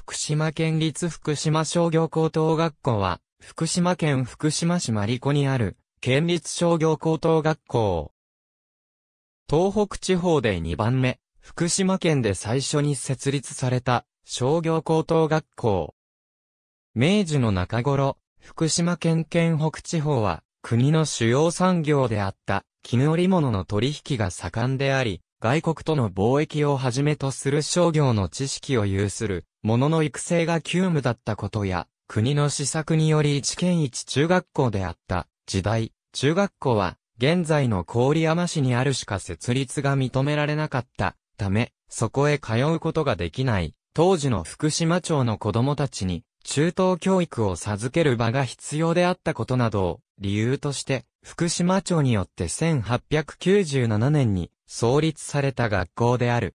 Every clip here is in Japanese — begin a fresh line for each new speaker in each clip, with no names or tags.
福島県立福島商業高等学校は、福島県福島市マリコにある、県立商業高等学校。東北地方で2番目、福島県で最初に設立された、商業高等学校。明治の中頃、福島県県北地方は、国の主要産業であった、絹織物の取引が盛んであり、外国との貿易をはじめとする商業の知識を有する、者の育成が急務だったことや、国の施策により一県一中学校であった時代、中学校は、現在の郡山市にあるしか設立が認められなかったため、そこへ通うことができない、当時の福島町の子供たちに、中等教育を授ける場が必要であったことなどを理由として、福島町によって1897年に創立された学校である。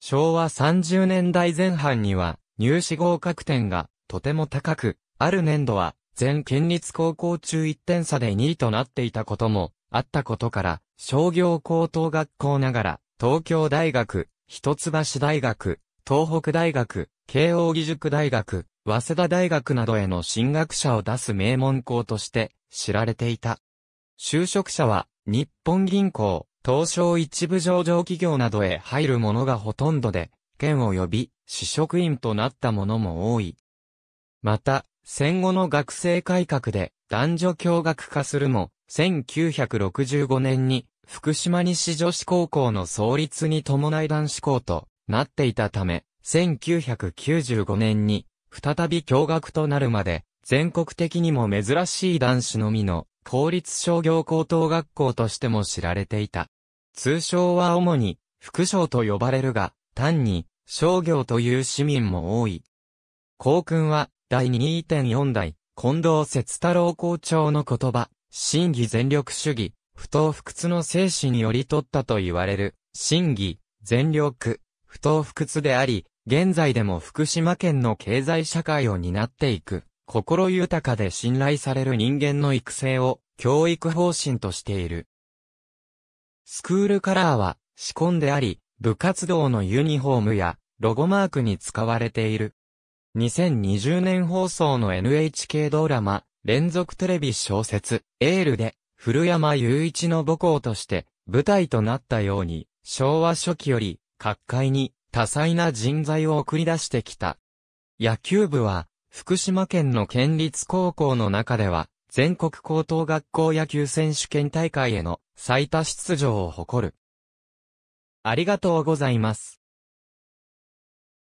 昭和30年代前半には、入試合格点がとても高く、ある年度は全県立高校中1点差で2位となっていたこともあったことから、商業高等学校ながら、東京大学、一橋大学、東北大学、慶応義塾大学、早稲田大学などへの進学者を出す名門校として知られていた。就職者は、日本銀行、東証一部上場企業などへ入る者がほとんどで、県を呼び、市職員となった者も多い。また、戦後の学生改革で男女共学化するも、1965年に福島西女子高校の創立に伴い男子校となっていたため、1995年に再び共学となるまで全国的にも珍しい男子のみの公立商業高等学校としても知られていた。通称は主に副省と呼ばれるが、単に商業という市民も多い。校訓は第2.4代近藤節太郎校長の言葉、真偽全力主義、不当不屈の精神により取ったと言われる、真偽、全力、不当不屈であり、現在でも福島県の経済社会を担っていく。心豊かで信頼される人間の育成を教育方針としている。スクールカラーは、仕込んであり、部活動のユニフォームやロゴマークに使われている。2020年放送の NHK ドラマ、連続テレビ小説、エールで、古山雄一の母校として舞台となったように、昭和初期より、各界に多彩な人材を送り出してきた。野球部は、福島県の県立高校の中では、全国高等学校野球選手権大会への最多出場を誇る。ありがとうございます。